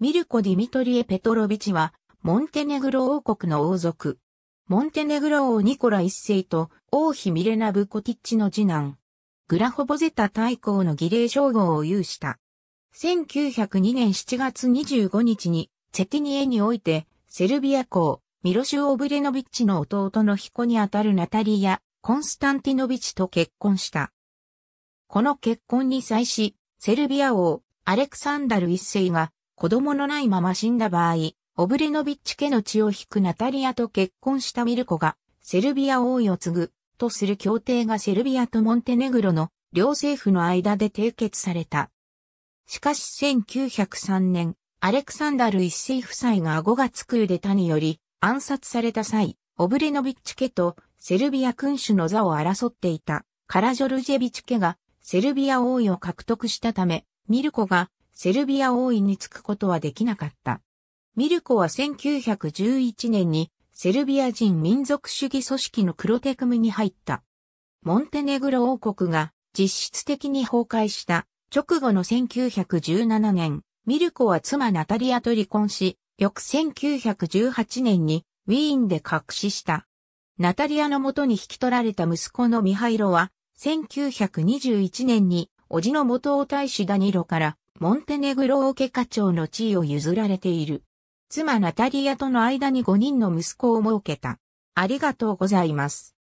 ミルコ・ディミトリエ・ペトロビチは、モンテネグロ王国の王族。モンテネグロ王ニコラ一世と王妃ミレナ・ブコティッチの次男。グラホボゼタ大公の儀礼称号を有した。1902年7月25日に、セティニエにおいて、セルビア公、ミロシュ・オブレノビッチの弟の彦にあたるナタリア、コンスタンティノビチと結婚した。この結婚に際し、セルビア王、アレクサンダル一世が、子供のないまま死んだ場合、オブレノビッチ家の血を引くナタリアと結婚したミルコが、セルビア王位を継ぐ、とする協定がセルビアとモンテネグロの両政府の間で締結された。しかし1903年、アレクサンダル一世夫妻が顎がつくデタにより暗殺された際、オブレノビッチ家とセルビア君主の座を争っていたカラジョルジェビチ家がセルビア王位を獲得したため、ミルコがセルビア王位につくことはできなかった。ミルコは1911年にセルビア人民族主義組織のクロテクムに入った。モンテネグロ王国が実質的に崩壊した直後の1917年、ミルコは妻ナタリアと離婚し、翌1918年にウィーンで隠死した。ナタリアの元に引き取られた息子のミハイロは、1921年に、叔父の元王太子ダニロからモンテネグロ王家課長の地位を譲られている。妻ナタリアとの間に5人の息子を設けた。ありがとうございます。